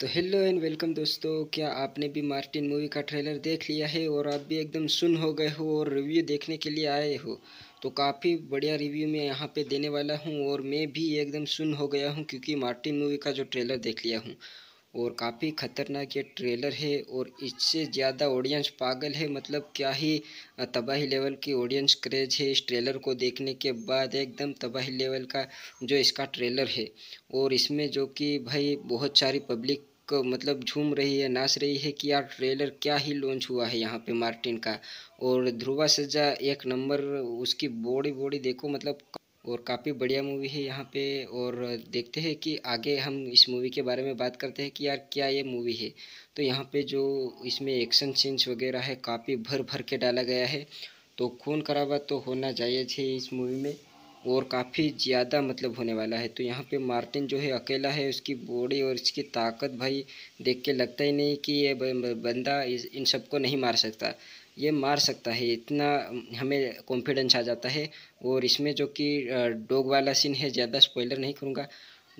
तो hello and welcome दोस्तों क्या आपने भी मार्टिन मूवी का ट्रेलर देख लिया है और आप भी एकदम सुन हो गए हो और रिव्यू देखने के लिए आए हो तो काफ़ी बढ़िया रिव्यू मैं यहाँ पे देने वाला हूँ और मैं भी एकदम सुन हो गया हूँ क्योंकि मार्टिन मूवी का जो ट्रेलर देख लिया हूँ और काफ़ी ख़तरनाक ये ट्रेलर है और इससे ज़्यादा ऑडियंस पागल है मतलब क्या ही तबाही लेवल की ऑडियंस क्रेज है इस ट्रेलर को देखने के बाद एकदम तबाही लेवल का जो इसका ट्रेलर है और इसमें जो कि भाई बहुत सारी पब्लिक को मतलब झूम रही है नाच रही है कि यार ट्रेलर क्या ही लॉन्च हुआ है यहाँ पे मार्टिन का और ध्रुवा सज्जा एक नंबर उसकी बॉडी बॉडी देखो मतलब और काफ़ी बढ़िया मूवी है यहाँ पे और देखते हैं कि आगे हम इस मूवी के बारे में बात करते हैं कि यार क्या ये मूवी है तो यहाँ पे जो इसमें एक्शन सीन्स वगैरह है काफ़ी भर भर के डाला गया है तो खून खराबा तो होना चाहिए इस मूवी में और काफ़ी ज़्यादा मतलब होने वाला है तो यहाँ पे मार्टिन जो है अकेला है उसकी बॉडी और इसकी ताकत भाई देख के लगता ही नहीं कि ये बंदा इन सबको नहीं मार सकता ये मार सकता है इतना हमें कॉन्फिडेंस आ जाता है और इसमें जो कि डोग वाला सीन है ज़्यादा स्पॉइलर नहीं करूँगा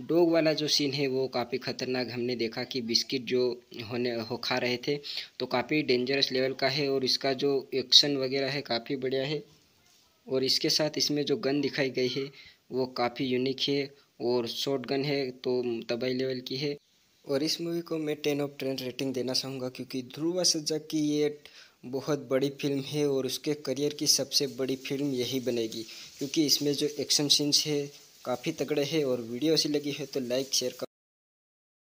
डोग वाला जो सीन है वो काफ़ी ख़तरनाक हमने देखा कि बिस्किट जो होने हो खा रहे थे तो काफ़ी डेंजरस लेवल का है और इसका जो एक्शन वगैरह है काफ़ी बढ़िया है और इसके साथ इसमें जो गन दिखाई गई है वो काफ़ी यूनिक है और शॉर्ट गन है तो तबाही लेवल की है और इस मूवी को मैं टेन ऑफ टेन रेटिंग देना चाहूँगा क्योंकि ध्रुवा सज्जा की ये बहुत बड़ी फिल्म है और उसके करियर की सबसे बड़ी फिल्म यही बनेगी क्योंकि इसमें जो एक्शन सीन्स है काफ़ी तगड़े है और वीडियो अच्छी लगी है तो लाइक शेयर